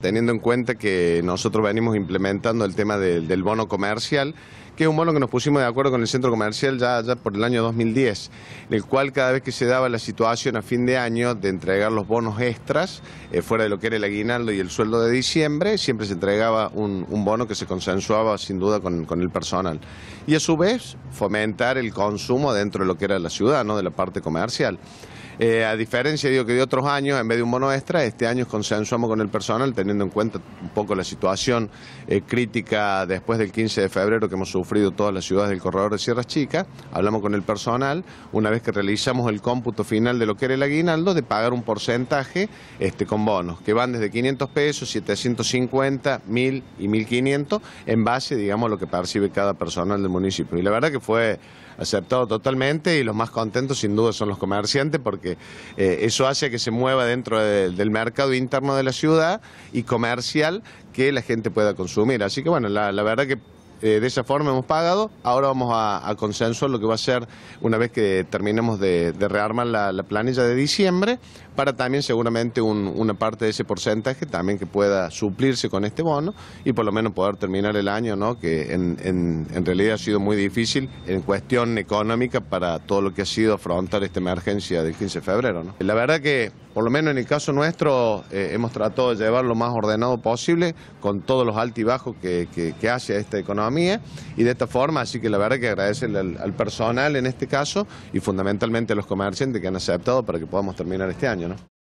teniendo en cuenta que nosotros venimos implementando el tema del bono comercial, que es un bono que nos pusimos de acuerdo con el centro comercial ya, por el año 2010, en el cual cada vez que se daba la situación a fin de año de entregar los bonos extras, eh, fuera de lo que era el aguinaldo y el sueldo de diciembre, siempre se entregaba un, bono que se consensuaba sin duda con, con, el personal. Y a su vez fomentar el consumo dentro de lo que era la ciudad, ¿no? de la parte comercial. Eh, a diferencia digo, que de otros años, en vez de un bono extra, este año consensuamos con el personal, teniendo en cuenta un poco la situación eh, crítica después del 15 de febrero que hemos sufrido todas las ciudades del corredor de Sierras Chica, Hablamos con el personal, una vez que realizamos el cómputo final de lo que era el aguinaldo, de pagar un porcentaje este, con bonos, que van desde 500 pesos, 750, 1000 y 1500, en base, digamos, a lo que percibe cada personal del municipio. Y la verdad que fue aceptado totalmente y los más contentos, sin duda, son los comerciantes, porque eh, eso hace que se mueva dentro del mercado interno de la ciudad y comercial que la gente pueda consumir. Así que bueno, la verdad que eh, de esa forma hemos pagado. Ahora vamos a, consensuar lo que va a ser una vez que terminemos de, rearmar la, planilla de diciembre, para también seguramente una parte de ese porcentaje también que pueda suplirse con este bono y por lo menos poder terminar el año, ¿no? que en, realidad ha sido muy difícil en cuestión económica para todo lo que ha sido afrontar esta emergencia del 15 de febrero. La verdad que, por lo menos en el caso nuestro, eh, hemos tratado de llevar lo más ordenado posible con todos los altibajos que, que, que hace esta economía ¿eh? y de esta forma, así que la verdad que agradece al, personal en este caso y fundamentalmente a los comerciantes que han aceptado para que podamos terminar este año. ¿no?